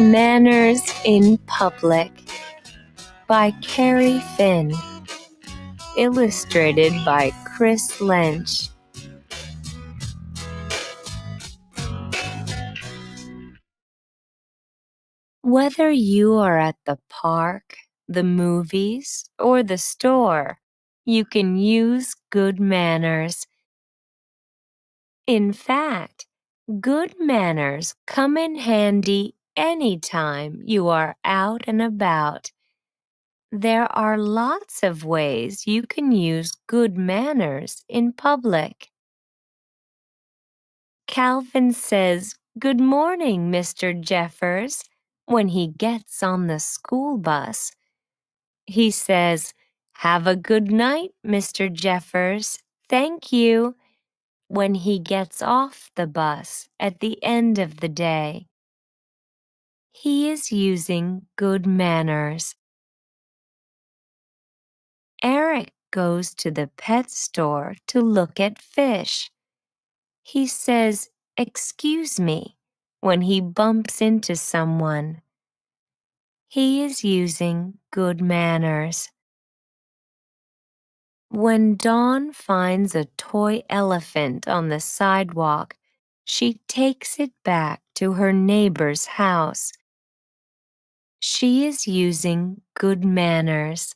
Manners in Public by Carrie Finn. Illustrated by Chris Lynch. Whether you are at the park, the movies, or the store, you can use good manners. In fact, good manners come in handy any time you are out and about. There are lots of ways you can use good manners in public. Calvin says, Good morning, Mr. Jeffers, when he gets on the school bus. He says, Have a good night, Mr. Jeffers. Thank you. When he gets off the bus at the end of the day. He is using good manners. Eric goes to the pet store to look at fish. He says, Excuse me, when he bumps into someone. He is using good manners. When Dawn finds a toy elephant on the sidewalk, she takes it back to her neighbor's house. She is using good manners.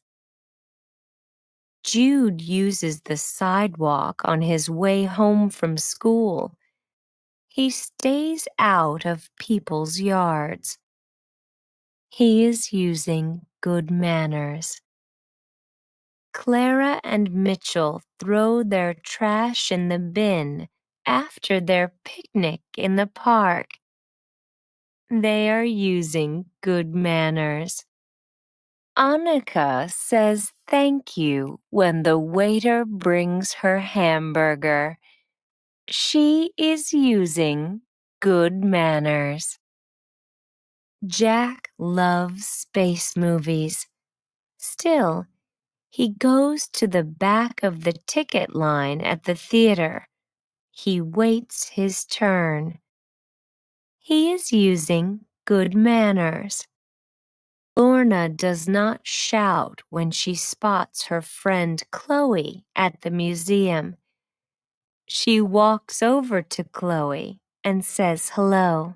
Jude uses the sidewalk on his way home from school. He stays out of people's yards. He is using good manners. Clara and Mitchell throw their trash in the bin after their picnic in the park they are using good manners. Annika says thank you when the waiter brings her hamburger. She is using good manners. Jack loves space movies. Still, he goes to the back of the ticket line at the theater. He waits his turn. He is using good manners. Lorna does not shout when she spots her friend Chloe at the museum. She walks over to Chloe and says hello.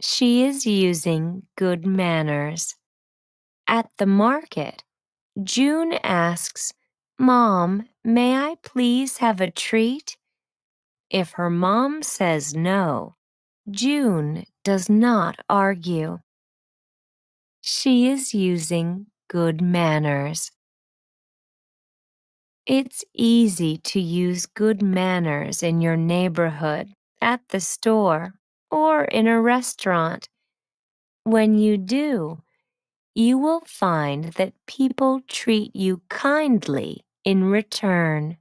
She is using good manners. At the market, June asks, Mom, may I please have a treat? If her mom says no, June does not argue. She is using good manners. It's easy to use good manners in your neighborhood, at the store, or in a restaurant. When you do, you will find that people treat you kindly in return.